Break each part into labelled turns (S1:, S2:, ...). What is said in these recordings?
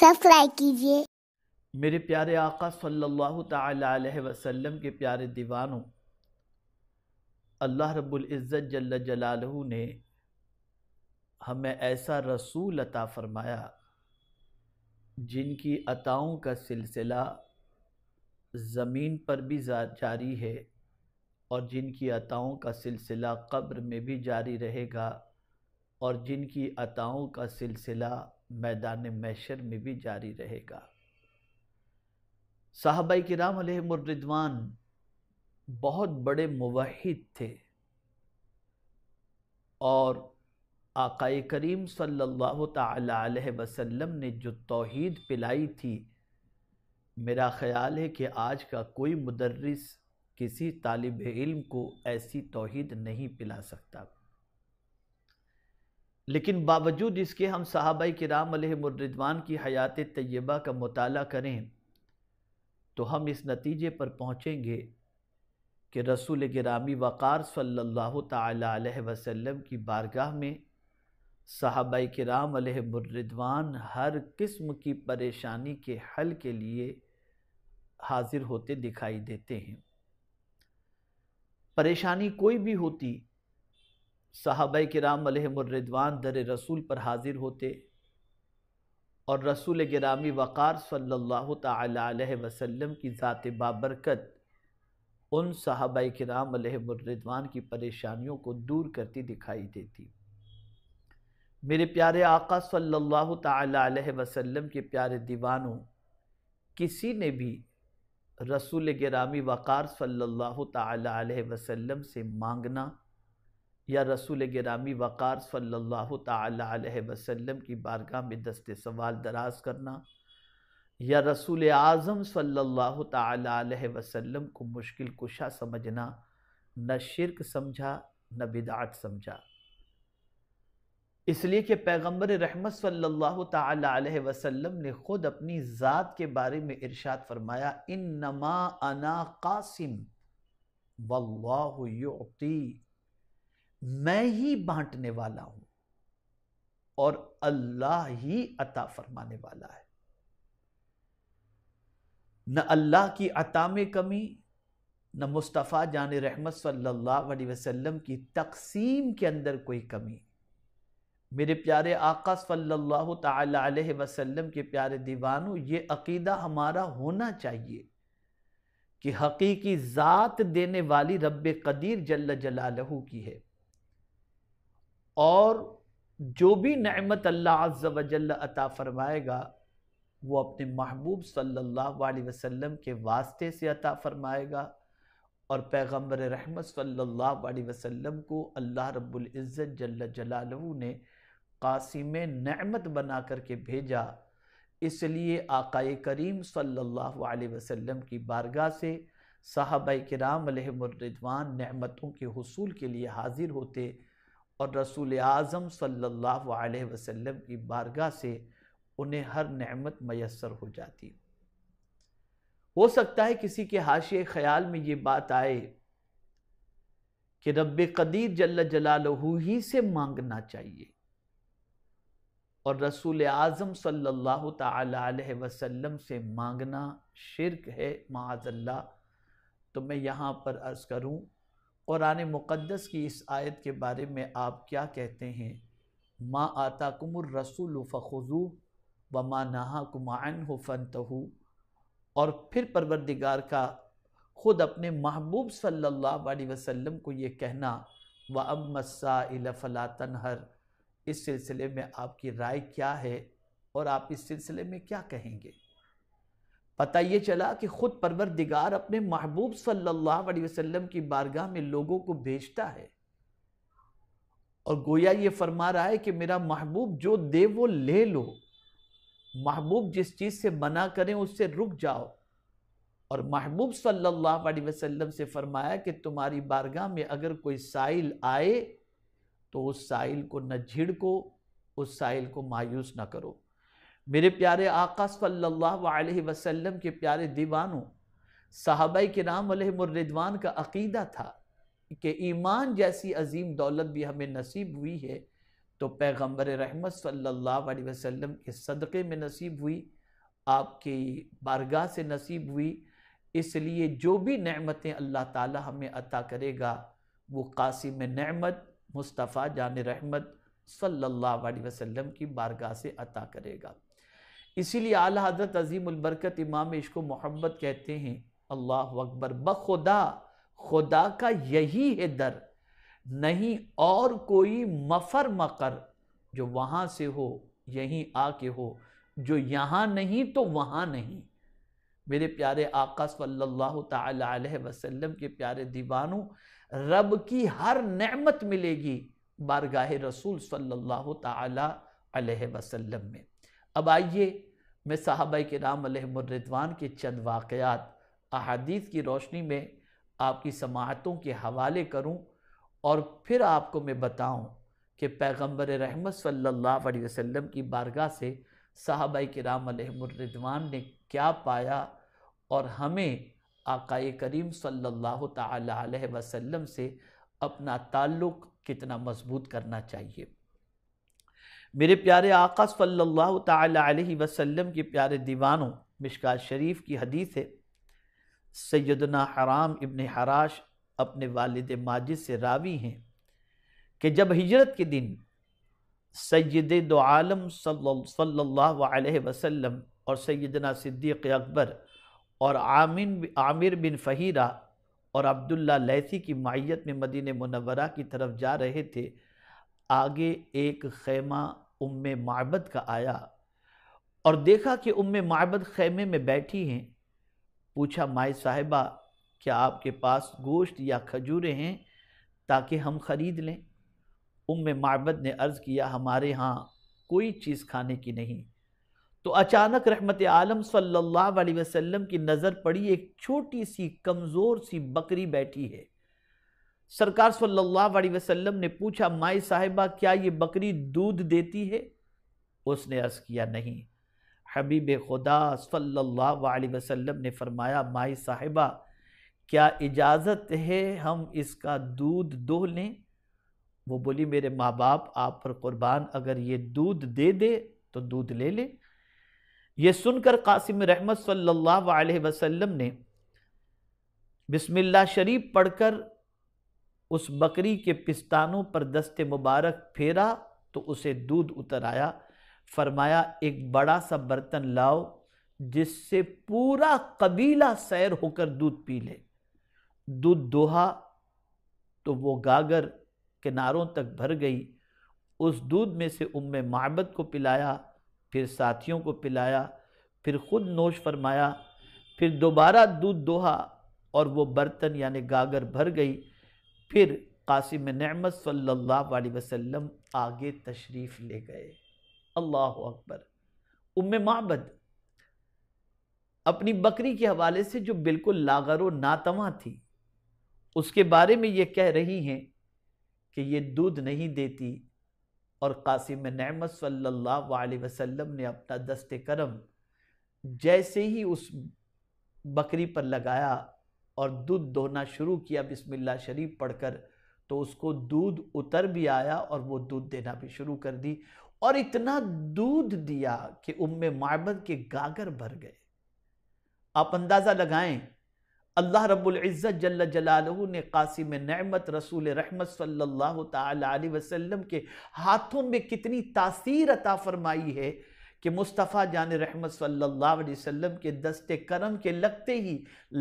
S1: subscribe कीजिए मेरे प्यारे आका सल्लल्लाहु अलैहि वसल्लम के प्यारे दीवानों अल्लाह रब्बुल इज़्ज़त जल्ल जलालहु ने हमें ऐसा रसूल अता फ़रमाया जिनकी अताओं का सिलसिला ज़मीन पर भी जारी है और जिनकी अताओं का सिलसिला कब्र में भी जारी रहेगा और जिनकी अताओं का सिलसिला मैदान मैशर में भी जारी रहेगा साहबाई के राम रिदवान बहुत बड़े मुवाहिद थे और आकाए करीम सल्लल्लाहु अलैहि वसल्लम ने जो तोहद पिलाई थी मेरा ख़्याल है कि आज का कोई मदरस किसी तालब इल्म को ऐसी तोहद नहीं पिला सकता लेकिन बावजूद इसके हम के राम मरदवान की हयात तय्यबा का मताल करें तो हम इस नतीजे पर पहुँचेंगे कि रसूल गिरामी वक़ार सल्ला तसलम की बारगाह में के राम मरदवान हर किस्म की परेशानी के हल के लिए हाजिर होते दिखाई देते हैं परेशानी कोई भी होती साहब कराम अलहमरिदवान दर रसूल पर हाज़िर होते और रसूल ग्रामी वक़ार सल्लल्लाहु अलैहि वसल्लम की ज़ात बाबरकत उन साहब कराम अलहमरिदवान की परेशानियों को दूर करती दिखाई देती मेरे प्यारे आका सल्लल्लाहु अलैहि वसल्लम के प्यारे दीवानों किसी ने भी रसूल ग्रामी वक़ार सल्लल्लाहु अलैहि वसल्लम से मांगना या रसूल गिरामी वक़ार सल्ला वसम की बारगाह में दस्त सवाल दराज करना या रसूल आज़म सल्ला वसम को मुश्किल कुशा समझना न शिरक समझा न बिदात समझा इसलिए कि पैगम्बर रहमत सल्लल्लाहु अलैहि वसल्लम ने ख़ुद अपनी ज़ात के बारे में इरशाद फरमाया इन नमा अना कासिम वल्लाहु युती मैं ही बांटने वाला हूं और अल्लाह ही अता फरमाने वाला है न अल्लाह की अता में कमी न मुस्तफ़ा जान रहमत सल्लल्लाहु अलैहि वसल्लम की तकसीम के अंदर कोई कमी मेरे प्यारे आका सल्लल्लाहु अलैहि वसल्लम के प्यारे दीवानों ये अकीदा हमारा होना चाहिए कि हकीकी ज़ात देने वाली रब कदीर जल्ल जलालहू की है और जो भी नमत अल्लाह वजल अता फ़रमाएगा वो अपने महबूब सल्लल्लाहु अलैहि वसल्लम के वास्ते से अता फ़रमाएगा और पैगम्बर रहमत सल्लल्लाहु अलैहि वसल्लम को अल्लाह रब्बुल इज़्ज़त जल्ल ने कासिम नमत बना कर के भेजा इसलिए आकाए करीम सल्लल्लाहु अलैहि वसल्लम की बारगाह से साहब कराम अलहमरिदवान नमतों के हसूल के लिए हाज़िर होते और रसूल आज़म सल्ला वसम की बारगाह से उन्हें हर नमत मैसर हो जाती हो सकता है किसी के हाशिए ख्याल में ये बात आए कि रब कदीर जल जलालहू ही से मांगना चाहिए और रसूल आज़म सल्लल्लाहु अलैहि वसल्लम से मांगना शिरक है माजल्ला तो मैं यहाँ पर अर्ज़ करूँ क़ुरान मुक़दस की इस आयत के बारे में आप क्या कहते हैं माँ आता कुमर रसूल फ़ुज़ू व माँ नहा कुमान हो फ़नतहू और फिर परवरदिगार का ख़ुद अपने महबूब सल्ला वसम को ये कहना व अब मसाइल फ़ला तनहर इस सिलसिले में आपकी राय क्या है और आप इस सिलसिले में क्या कहेंगे पता ये चला कि ख़ुद परवरदिगार अपने महबूब सल्लल्लाहु अलैहि वसल्लम की बारगाह में लोगों को भेजता है और गोया ये फरमा रहा है कि मेरा महबूब जो दे वो ले लो महबूब जिस चीज़ से मना करें उससे रुक जाओ और महबूब सल्लल्लाहु अलैहि वसल्लम से फरमाया कि तुम्हारी बारगाह में अगर कोई साइल आए तो उस साइल को न झिड़को उस साइल को मायूस ना करो मेरे प्यारे आका सल्लल्लाहु अलैहि वसल्लम के प्यारे दीवानों साहबा के नाम रिदवान का अकीदा था कि ईमान जैसी अजीम दौलत भी हमें नसीब हुई है तो पैगम्बर रहमत सल्ला वसम के सदक़े में नसीब हुई आपकी बारगाह से नसीब हुई इसलिए जो भी नमतें अल्लाह ताला हमें अता करेगा वो कासिम नमत मुस्तफ़ा जान रहमत सल्ला वसम की बारगाह से अता करेगा इसीलिए आला हजरत अजीमबरकत इमाम इश्को मोहब्बत कहते हैं अल्लाह अकबर ब खुदा का यही है दर नहीं और कोई मफर मकर जो वहाँ से हो यहीं आके हो जो यहाँ नहीं तो वहाँ नहीं मेरे प्यारे आका सल्लल्लाहु अलैहि वसल्लम के प्यारे दीवानों रब की हर नेमत मिलेगी बारगाह रसूल सल्लल्लाहु अलैहि वसल्लम में अब आइए मैं साहब के नाम अलहमरिदवान के चंद वाक़ात अहादीस की रोशनी में आपकी समातों के हवाले करूं और फिर आपको मैं बताऊं कि पैगंबर रहमत सल्लल्लाहु अलैहि वसल्लम की बारगाह से साहब राम अलहमरिदवान ने क्या पाया और हमें आकाए करीम सल्लल्लाहु अलैहि वसल्लम से अपना ताल्लुक़ कितना मजबूत करना चाहिए मेरे प्यारे आका सल्लल्लाहु अलैहि वसल्लम के प्यारे दीवानों मिशका शरीफ की हदीस है सैदना हराम इबन हराश अपने वालिद माजिद से रावी हैं कि जब हिजरत के दिन सैद दो आलम सल्लल्लाहु अलैहि वसल्लम और सैदना सिद्दीक़ अकबर और आमिन आमिर बिन फ़हीरा और अब्दुल्ला लैसी की माइत में मदीन मनवरा की तरफ जा रहे थे आगे एक खैमा उम मबद का आया और देखा कि उम मबद खेमे में बैठी हैं पूछा माए साहिबा क्या आपके पास गोश्त या खजूरें हैं ताकि हम ख़रीद लें उम मबद ने अर्ज़ किया हमारे यहाँ कोई चीज़ खाने की नहीं तो अचानक रहमत आलम सल्लल्लाहु अलैहि वसल्लम की नज़र पड़ी एक छोटी सी कमज़ोर सी बकरी बैठी है सरकार सल्लल्लाहु अलैहि वसल्लम ने पूछा माई साहिबा क्या ये बकरी दूध देती है उसने अर्ज़ किया नहीं हबीब खुदा सल्लल्लाहु अलैहि वसल्लम ने फरमाया माई साहिबा क्या इजाज़त है हम इसका दूध दो लें वो बोली मेरे माँ बाप आप पर कुर्बान अगर ये दूध दे दे तो दूध ले लें ये सुनकर कासिम रहमत सल्लल्लाहु अलैहि वसल्लम ने बिस्मिल्लाह शरीफ पढ़कर उस बकरी के पिस्तानों पर दस्ते मुबारक फेरा तो उसे दूध उतर आया फरमाया एक बड़ा सा बर्तन लाओ जिससे पूरा कबीला सैर होकर दूध पी ले दूध दोहा तो वो गागर किनारों तक भर गई उस दूध में से उम्म महबत को पिलाया फिर साथियों को पिलाया फिर ख़ुद नोश फरमाया फिर दोबारा दूध दोहा और वो बर्तन यानि गागर भर गई फिर कासिम नमत सल्ला वसम आगे तशरीफ़ ले गए अल्लाह अकबर उम महबद अपनी बकरी के हवाले से जो बिल्कुल लागर व नातवा थी उसके बारे में ये कह रही हैं कि ये दूध नहीं देती और कासिम नमत सल्ला वसम ने अपना दस्त करम जैसे ही उस बकरी पर लगाया और दूध दोहना शुरू किया बिस्मिल्लाह शरीफ पढ़कर तो उसको दूध उतर भी आया और वो दूध देना भी शुरू कर दी और इतना दूध दिया कि उम्म मायबद के गागर भर गए आप अंदाज़ा लगाएं अल्लाह रब्बुल इज़्ज़त जल्ल जलालहू ने कासिम नहमत रसूल रहमत सल्लल्लाहु अलैहि वसल्लम के हाथों में कितनी तासीर अता फरमाई है कि मुस्तफ़ा जान रहमत सल्लल्लाहु अलैहि वसल्लम के दस्ते करम के लगते ही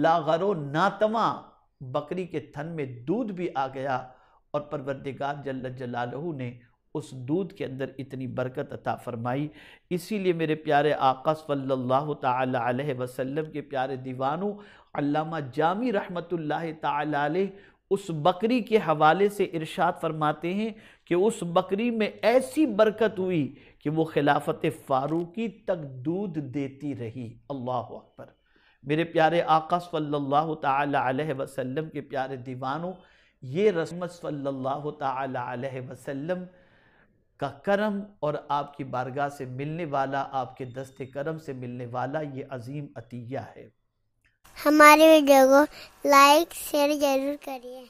S1: लागरो नातमा बकरी के थन में दूध भी आ गया और परवरदिगार जल्ल जलालहू ने उस दूध के अंदर इतनी बरकत अता फ़रमाई इसीलिए मेरे प्यारे आका सल्लल्लाहु अलैहि वसल्लम के प्यारे दीवानों अल्लामा जामी रहमतुल्लाह ताला उस बकरी के हवाले से इरशाद फरमाते हैं कि उस बकरी में ऐसी बरकत हुई कि वो खिलाफत फ़ारूकी तक दूध देती रही अल्लाह अकबर मेरे प्यारे आका सल्लल्लाहु अलैहि वसल्लम के प्यारे दीवानों ये रसमत सल्लल्लाहु अलैहि वसल्लम का करम और आपकी बारगाह से मिलने वाला आपके दस्ते करम से मिलने वाला ये अजीम अतिया है हमारी वीडियो को लाइक शेयर जरूर करिए